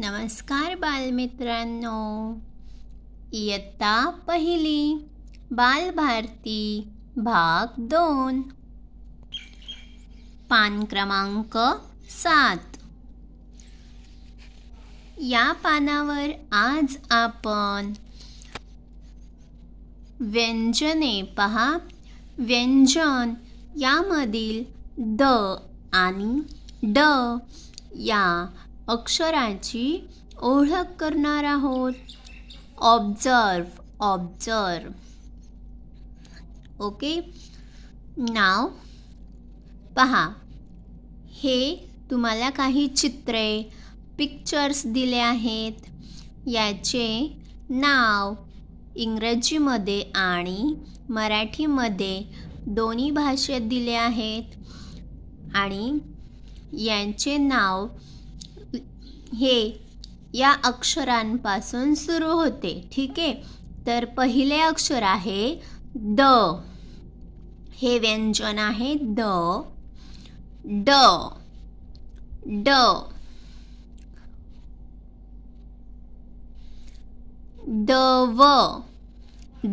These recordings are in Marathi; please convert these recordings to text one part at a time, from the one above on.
नमस्कार बालमित्रांनो इयत्ता पहिली बालभारती भाग दोन पान क्रमांक सात या पानावर आज आपण व्यंजने पहा व्यंजन यामधील द आणि ड या अक्षरांची ओळख करणार आहोत ऑब्झर्व ऑब्झर्व ओके नाव पहा हे तुम्हाला काही चित्रे पिक्चर्स दिले आहेत याचे नाव इंग्रजीमध्ये आणि मराठीमध्ये दोन्ही भाषेत दिले आहेत आणि यांचे नाव हे या अक्षरांपासून सुरू होते ठीक आहे तर पहिले अक्षर आहे द हे व्यंजन आहे द ड ड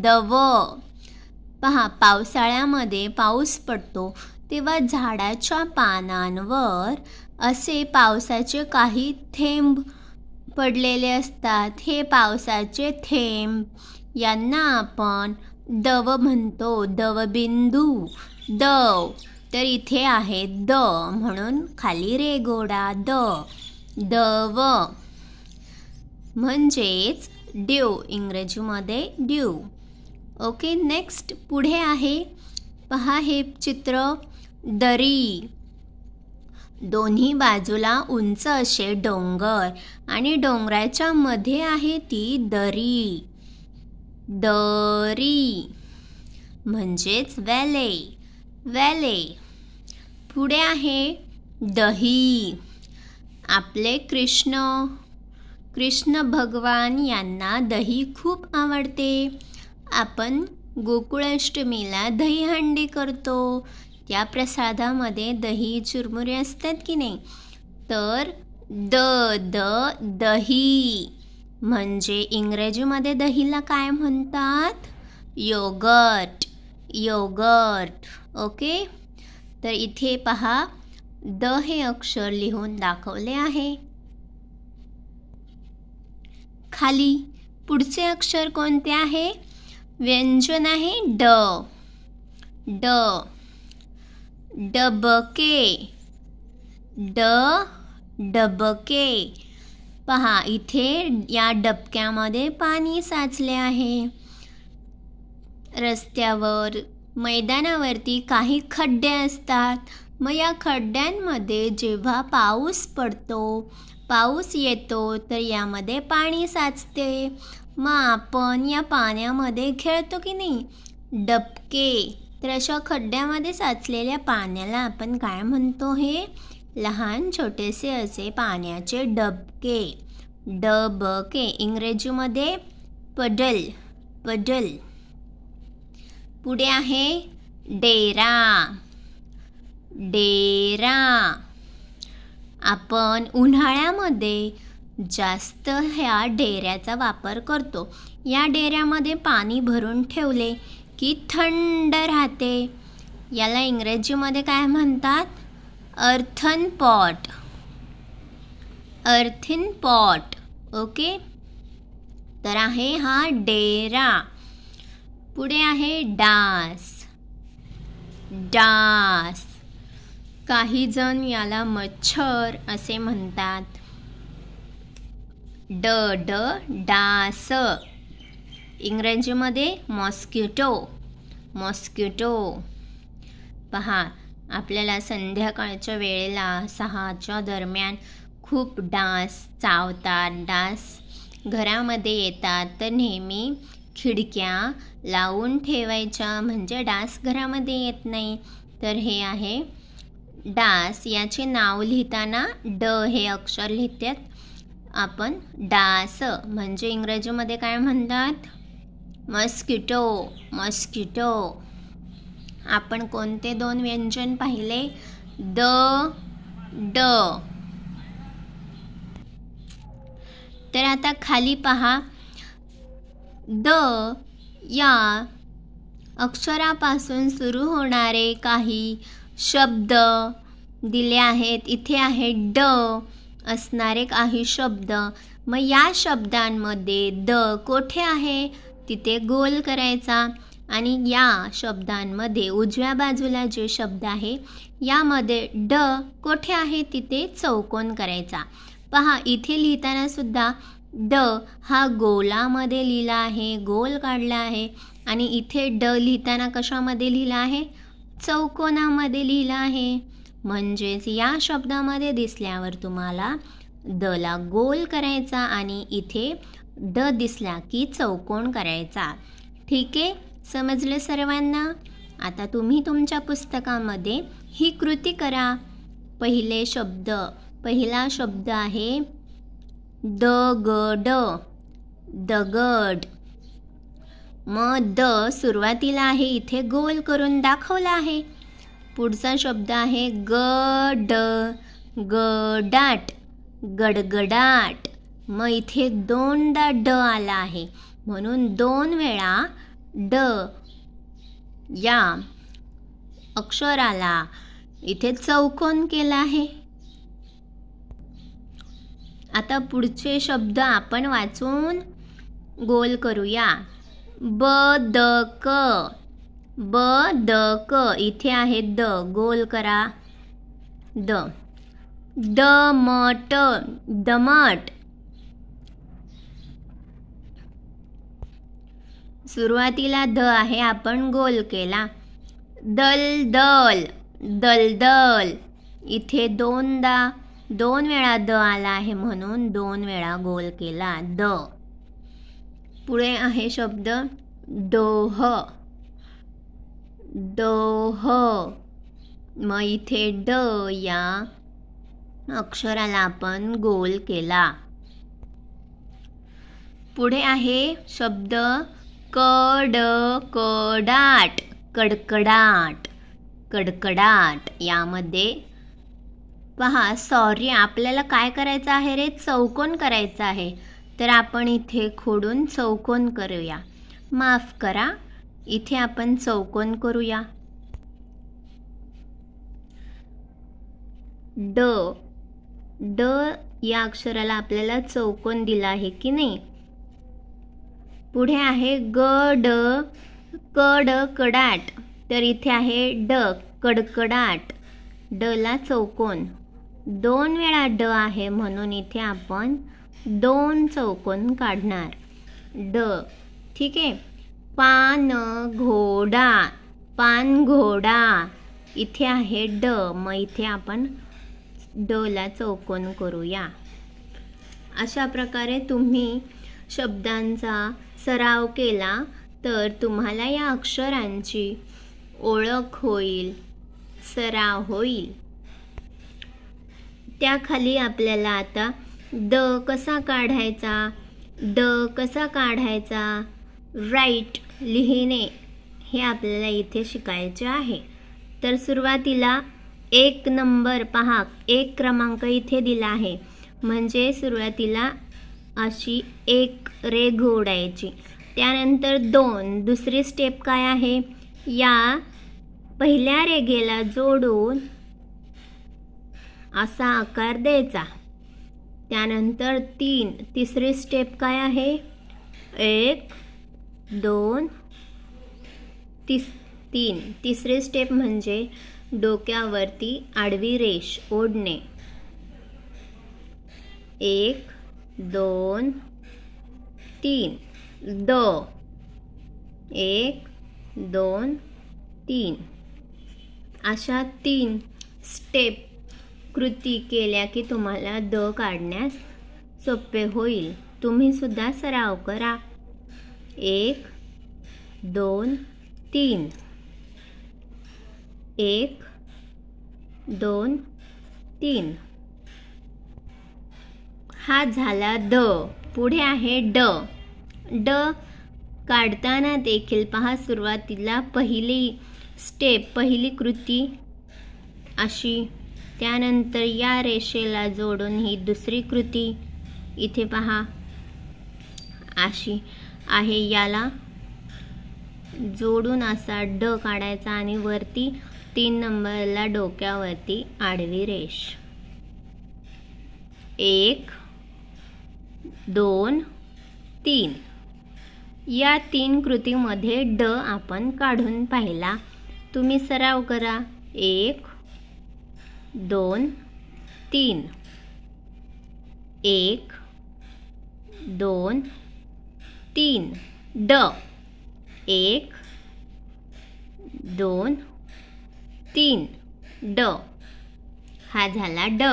द, व, पहा पावसाळ्यामध्ये पाऊस पडतो तेव्हा झाडाच्या पानांवर असे पावसाचे काही थेंब पडलेले असतात हे पावसाचे थेंब यांना आपण दव म्हणतो दवबिंदू दव तर इथे आहे द म्हणून खाली रेगोडा द दव म्हणजेच ड्यू इंग्रजीमध्ये ड्यू ओके नेक्स्ट पुढे आहे पहा हे चित्र दरी दोन्ही बाजूला उंच असे डोंगर आणि डोंगराच्या मध्ये आहे ती दरी दरी म्हणजेच वेले, वेले, पुढे आहे दही आपले कृष्ण कृष्ण भगवान यांना दही खूप आवडते आपण गोकुळाष्टमीला दहीहंडी करतो या प्रसादामध्ये दही चुरमुरे असतात की नाही तर द द दही म्हणजे इंग्रजीमध्ये दहीला काय म्हणतात योगट योगट ओके तर इथे पहा द हे अक्षर लिहून दाखवले आहे खाली पुढचे अक्षर कोणते आहे व्यंजन आहे ड ड डबके ड डबके पहा इथे या डबक्यामध्ये पाणी साचले आहे रस्त्यावर मैदानावरती काही खड्डे असतात मग या खड्ड्यांमध्ये जेव्हा पाऊस पडतो पाऊस येतो तर यामध्ये पाणी साचते मग आपण या पाण्यामध्ये खेळतो की नाही डबके तर अशा खड्ड्यामध्ये साचलेल्या पाण्याला आपण काय म्हणतो हे लहान छोटेसे असे पाण्याचे डबके डबके इंग्रजीमध्ये पडल पडल पुढे आहे डेरा डेरा आपण उन्हाळ्यामध्ये जास्त ह्या डेऱ्याचा वापर करतो या डेऱ्यामध्ये पाणी भरून ठेवले की थंड राहते याला इंग्रजीमध्ये काय म्हणतात earthen pot earthen pot okay तर आहे हा डेरा पुढे आहे डास डास काही जण याला मच्छर असे म्हणतात ड ड डास इंग्रजीमध्ये मॉस्किटो मॉस्किटो पहा आपल्याला संध्याकाळच्या वेळेला सहाच्या दरम्यान खूप डास चावतात डास घरामध्ये येतात तर नेहमी खिडक्या लावून ठेवायच्या म्हणजे डास घरामध्ये येत नाही तर हे आहे डास याचे नाव लिहिताना ड हे अक्षर लिहितात आपण डास म्हणजे इंग्रजीमध्ये काय म्हणतात मस्किटो मस्किटो आपण कोणते दोन व्यंजन पाहिले द ड तर आता खाली पहा द या अक्षरापासून सुरू होणारे काही शब्द दिले आहेत इथे आहे ड असणारे काही शब्द मग या शब्दांमध्ये द कोठे आहे तिथे गोल करायचा आणि या शब्दांमध्ये उजव्या बाजूला जे शब्द आहे यामध्ये ड कोठे आहे तिथे चौकोन करायचा पहा इथे लिहिताना सुद्धा ड हा गोलामध्ये लिहिला आहे गोल काढला आहे आणि इथे ड लिहिताना कशामध्ये लिहिला आहे चौकोनामध्ये लिहिला आहे म्हणजेच या शब्दामध्ये दिसल्यावर तुम्हाला द ला गोल करायचा आणि इथे ड दिसला की चौकोन करायचा ठीक आहे समजलं सर्वांना आता तुम्ही तुमच्या पुस्तकामध्ये ही कृती करा पहिले शब्द पहिला शब्द आहे द ग ड दगड म द सुरुवातीला आहे इथे गोल करून दाखवला आहे पुढचा शब्द आहे ग ड गडाट गडगडाट मग इथे दोनदा ड आला आहे म्हणून दोन वेळा ड या अक्षराला इथे चौकोन केला आहे आता पुढचे शब्द आपण वाचून गोल करूया ब द क ब द क इथे आहे द गोल करा द दमट दमट सुरुवातीला द आहे आपण गोल केला दल दल दलदल इथे दोनदा दोन वेळा द आला आहे म्हणून दोन वेळा गोल केला द पुढे आहे शब्द डोह डोह मग इथे ड या अक्षराला आपण गोल केला पुढे आहे शब्द कडाट कडकडाट कडकडाट यामध्ये पहा सॉरी आपल्याला काय करायचं आहे रे चौकोन करायचं आहे तर आपण इथे खोडून चौकोन करूया माफ करा इथे आपण चौकोन करूया ड ड या अक्षराला आपल्याला चौकोन दिला आहे की नाही पुढे आहे ग ड कड कडाट तर इथे आहे ड कडकडाट ड ला चौकोन दोन वेळा ड आहे म्हणून इथे आपण दोन चौकोन काढणार ड ठीक आहे पान घोडा पान घोडा इथे आहे ड मग इथे आपण ड ला चौकोन करूया अशा प्रकारे तुम्ही शब्दांचा सराव केला तर तुम्हाला या अक्षरांची ओळख होईल सराव होईल त्याखाली आपल्याला आता द कसा काढायचा द कसा काढायचा राईट लिहिणे हे आपल्याला इथे शिकायचे आहे तर सुरुवातीला एक नंबर पहा एक क्रमांक इथे दिला आहे म्हणजे सुरुवातीला अशी एक रेघ ओढायची त्यानंतर दोन दुसरी स्टेप काय आहे या पहिल्या रेघेला जोडून असा आकार द्यायचा त्यानंतर तीन तिसरी स्टेप काय आहे एक दोन तिस तीन तिसरी स्टेप म्हणजे डोक्यावरती आडवी रेष ओढणे एक दोन तीन द एक दोन तीन अशा तीन स्टेप कृती केल्या की तुम्हाला द काढण्यास सोपे होईल तुम्हीसुद्धा सराव करा एक दोन तीन एक दोन तीन हा झाला द पुढे आहे ड ड काढताना देखील पहा सुरुवातीला पहिली स्टेप पहिली कृती अशी त्यानंतर या रेषेला जोडून ही दुसरी कृती इथे पहा अशी आहे याला जोडून असा ड काढायचा आणि वरती तीन नंबरला डोक्यावरती आडवी रेष एक दोन तीन या तीन कृतीमध्ये ड आपण काढून पाहिला तुम्ही सराव करा एक दोन तीन एक दोन तीन ड एक दोन तीन ड हा झाला ड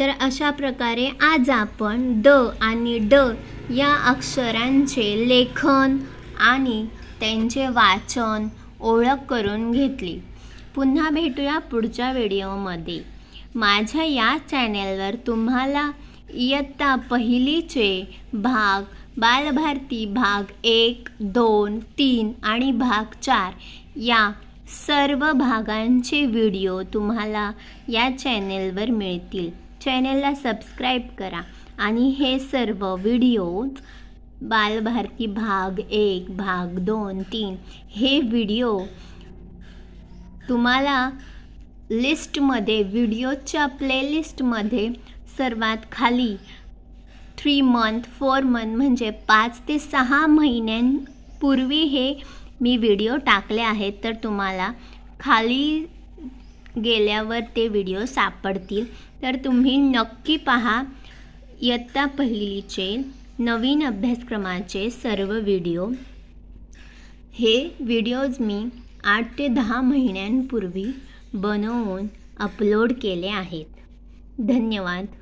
तर अशा प्रकारे आज आपण द आणि ड या अक्षरांचे लेखन आणि त्यांचे वाचन ओळख करून घेतली पुन्हा भेटूया पुढच्या व्हिडिओमध्ये माझ्या या चॅनेलवर तुम्हाला इयत्ता पहिलीचे भाग बालभारती भाग एक दोन तीन आणि भाग चार या सर्व भागांचे व्हिडिओ तुम्हाला या चॅनेलवर मिळतील चॅनलला सबस्क्राईब करा आणि हे सर्व व्हिडिओज बालभारती भाग एक भाग दोन तीन हे व्हिडिओ तुम्हाला लिस्टमध्ये व्हिडिओच्या प्लेलिस्टमध्ये सर्वात खाली थ्री मंथ फोर मंथ म्हणजे पाच ते सहा महिन्यांपूर्वी हे मी व्हिडिओ टाकले आहेत तर तुम्हाला खाली गेल्यावर ते व्हिडिओ सापडतील तर तुम्ही नक्की पहा इयत्ता पहिलीचे नवीन अभ्यासक्रमाचे सर्व व्हिडिओ हे व्हिडिओज मी आठ ते दहा महिन्यांपूर्वी बनवून अपलोड केले आहेत धन्यवाद